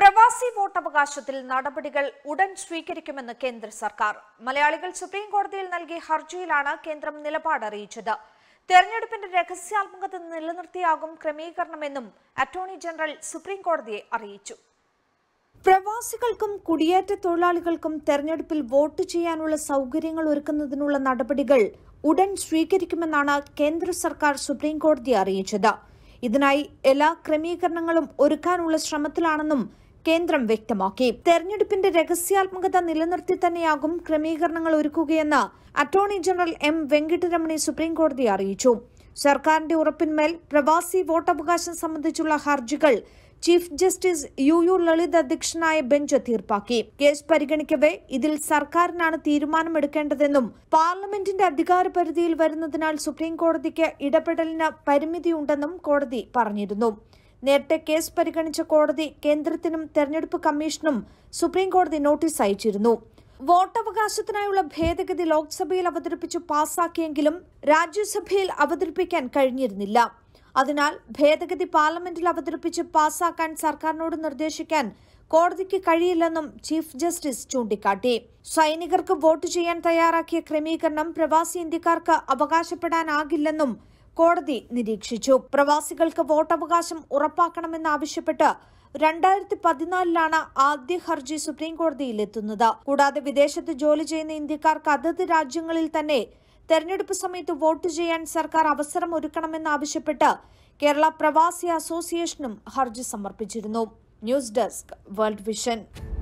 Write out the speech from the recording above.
പ്രവാസി വോട്ടവകാശത്തിൽ നടപടികൾ ഉടൻ സ്വീകരിക്കുമെന്ന് കേന്ദ്ര സർക്കാർ മലയാളികൾ സുപ്രീം കോടതിയിൽ നൽകിയ ഹർജിയിലാണ് കേന്ദ്രം നിലപാട് അറിയിച്ചത് തെരഞ്ഞെടുപ്പിന്റെ രഹസ്യാത്മകത നിലനിർത്തിയാകും ക്രമീകരണമെന്നും അറ്റോർണി ജനറൽ സുപ്രീം കോടതിയെ അറിയിച്ചു പ്രവാസികൾക്കും കുടിയേറ്റ തൊഴിലാളികൾക്കും തെരഞ്ഞെടുപ്പിൽ വോട്ട് ചെയ്യാനുള്ള സൗകര്യങ്ങൾ ഒരുക്കുന്നതിനുള്ള നടപടികൾ ഉടൻ സ്വീകരിക്കുമെന്നാണ് കേന്ദ്ര സർക്കാർ സുപ്രീം കോടതിയെ അറിയിച്ചത് ഇതിനായി എല്ലാ ക്രമീകരണങ്ങളും ഒരുക്കാനുള്ള ശ്രമത്തിലാണെന്നും കേന്ദ്രം വ്യക്തമാക്കി തെരഞ്ഞെടുപ്പിന്റെ രഹസ്യാത്മകത നിലനിർത്തി തന്നെയാകും ക്രമീകരണങ്ങൾ ഒരുക്കുകയെന്ന് അറ്റോർണി ജനറൽ എം വെങ്കിട്ടരമണി സുപ്രീംകോടതിയെ അറിയിച്ചു സർക്കാരിന്റെ ഉറപ്പിന്മേൽ പ്രവാസി വോട്ടവകാശം സംബന്ധിച്ചുള്ള ഹർജികൾ chief justice U U Lalit അധ്യക്ഷനായ ബെഞ്ച് തീർപ്പാക്കി കേസ് പരിഗണിക്കവേ ഇതിൽ സർക്കാരിനാണ് തീരുമാനമെടുക്കേണ്ടതെന്നും പാർലമെന്റിന്റെ അധികാരപരിധിയിൽ വരുന്നതിനാൽ സുപ്രീംകോടതിക്ക് ഇടപെടലിന് പരിമിതിയുണ്ടെന്നും കോടതി പറഞ്ഞിരുന്നു നേരത്തെ കേസ് പരിഗണിച്ച കോടതി കേന്ദ്രത്തിനും തെരഞ്ഞെടുപ്പ് കമ്മീഷനും സുപ്രീംകോടതി നോട്ടീസ് അയച്ചിരുന്നു വോട്ടവകാശത്തിനായുള്ള ഭേദഗതി ലോക്സഭയിൽ അവതരിപ്പിച്ച് പാസാക്കിയെങ്കിലും രാജ്യസഭയിൽ അവതരിപ്പിക്കാൻ കഴിഞ്ഞിരുന്നില്ല അതിനാൽ ഭേദഗതി പാർലമെന്റിൽ അവതരിപ്പിച്ച് പാസാക്കാൻ സർക്കാരിനോട് നിർദ്ദേശിക്കാൻ കോടതിക്ക് കഴിയില്ലെന്നും ചീഫ് ജസ്റ്റിസ് ചൂണ്ടിക്കാട്ടി സൈനികർക്ക് വോട്ട് ചെയ്യാൻ തയ്യാറാക്കിയ ക്രമീകരണം പ്രവാസി ഇന്ത്യക്കാർക്ക് അവകാശപ്പെടാനാകില്ലെന്നും കോടതി നിരീക്ഷിച്ചു പ്രവാസികൾക്ക് വോട്ടവകാശം ഉറപ്പാക്കണമെന്നാവശ്യപ്പെട്ട് രണ്ടായിരത്തി പതിനാലിലാണ് ആദ്യ ഹർജി സുപ്രീം എത്തുന്നത് കൂടാതെ വിദേശത്ത് ജോലി ചെയ്യുന്ന ഇന്ത്യക്കാർക്ക് അതത് രാജ്യങ്ങളിൽ തന്നെ തെരഞ്ഞെടുപ്പ് സമയത്ത് വോട്ട് ചെയ്യാൻ സർക്കാർ അവസരം ഒരുക്കണമെന്നാവശ്യപ്പെട്ട് കേരള പ്രവാസി അസോസിയേഷനും ഹർജി സമർപ്പിച്ചിരുന്നു ന്യൂസ് ഡെസ്ക് വേൾഡ് വിഷൻ